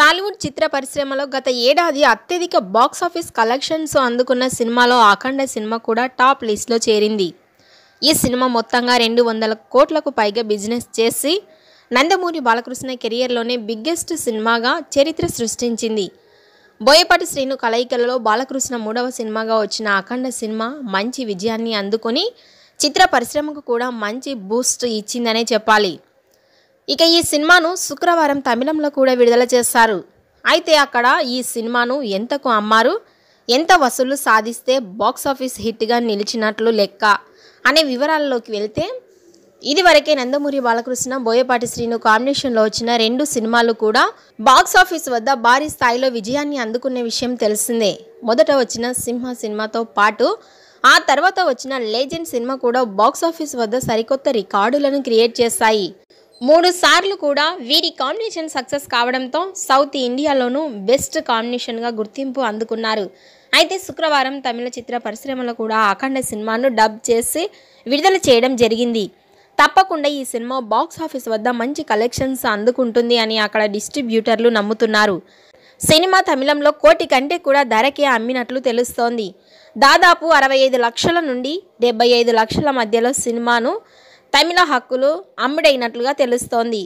టాలీవుడ్ చిత్ర పరిశ్రమలో గత ఏడాది అత్యధిక బాక్సాఫీస్ కలెక్షన్స్ అందుకున్న సినిమాలో అఖండ సినిమా కూడా టాప్ లిస్ట్లో చేరింది ఈ సినిమా మొత్తంగా రెండు వందల కోట్లకు పైగా బిజినెస్ చేసి నందమూరి బాలకృష్ణ కెరియర్లోనే బిగ్గెస్ట్ సినిమాగా చరిత్ర సృష్టించింది బోయపాటి శ్రీను కలయికలలో బాలకృష్ణ మూడవ సినిమాగా వచ్చిన అఖండ సినిమా మంచి విజయాన్ని అందుకొని చిత్ర పరిశ్రమకు కూడా మంచి బూస్ట్ ఇచ్చిందనే చెప్పాలి ఇక ఈ సినిమాను శుక్రవారం తమిళంలో కూడా విడుదల చేస్తారు అయితే అక్కడ ఈ సినిమాను ఎంతకు అమ్మారు ఎంత వసూలు సాధిస్తే బాక్స్ ఆఫీస్ హిట్గా నిలిచినట్లు లెక్క అనే వివరాల్లోకి వెళ్తే ఇదివరకే నందమూరి బాలకృష్ణ బోయపాటి శ్రీను కాంబినేషన్లో వచ్చిన రెండు సినిమాలు కూడా బాక్స్ ఆఫీస్ వద్ద భారీ స్థాయిలో విజయాన్ని అందుకునే విషయం తెలిసిందే మొదట వచ్చిన సింహ సినిమాతో పాటు ఆ తర్వాత వచ్చిన లేజెండ్ సినిమా కూడా బాక్స్ ఆఫీస్ వద్ద సరికొత్త రికార్డులను క్రియేట్ చేశాయి మూడు సార్లు కూడా వీరి కాంబినేషన్ సక్సెస్ కావడంతో సౌత్ ఇండియాలోనూ బెస్ట్ కాంబినేషన్గా గుర్తింపు అందుకున్నారు అయితే శుక్రవారం తమిళ చిత్ర పరిశ్రమలో కూడా అఖండ సినిమాను డబ్ చేసి విడుదల చేయడం జరిగింది తప్పకుండా ఈ సినిమా బాక్స్ ఆఫీస్ వద్ద మంచి కలెక్షన్స్ అందుకుంటుంది అని అక్కడ డిస్ట్రిబ్యూటర్లు నమ్ముతున్నారు సినిమా తమిళంలో కోటి కంటే కూడా ధరకే అమ్మినట్లు తెలుస్తోంది దాదాపు అరవై ఐదు లక్షల నుండి డెబ్బై ఐదు లక్షల మధ్యలో సినిమాను తమిళ హక్కులు అమ్ముడైనట్లుగా తెలుస్తోంది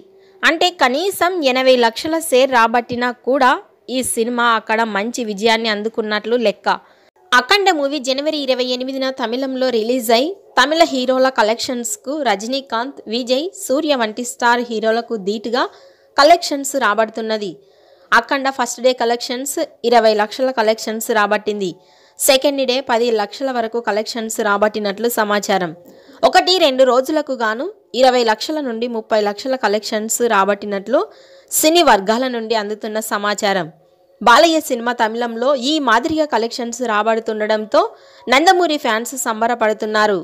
అంటే కనీసం ఎనభై లక్షల షేర్ రాబట్టినా కూడా ఈ సినిమా అక్కడ మంచి విజయాన్ని అందుకున్నట్లు లెక్క అఖండ మూవీ జనవరి ఇరవై ఎనిమిదిన తమిళంలో రిలీజ్ అయి తమిళ హీరోల కలెక్షన్స్కు రజనీకాంత్ విజయ్ సూర్య వంటి స్టార్ హీరోలకు ధీటుగా కలెక్షన్స్ రాబడుతున్నది అఖండ ఫస్ట్ డే కలెక్షన్స్ ఇరవై లక్షల కలెక్షన్స్ రాబట్టింది సెకండ్ డే పది లక్షల వరకు కలెక్షన్స్ రాబట్టినట్లు సమాచారం ఒకటి రెండు రోజులకు గాను ఇరవై లక్షల నుండి ముప్పై లక్షల కలెక్షన్స్ రాబట్టినట్లు సినీ వర్గాల నుండి అందుతున్న సమాచారం బాలయ్య సినిమా తమిళంలో ఈ మాదిరిగా కలెక్షన్స్ రాబడుతుండడంతో నందమూరి ఫ్యాన్స్ సంబరపడుతున్నారు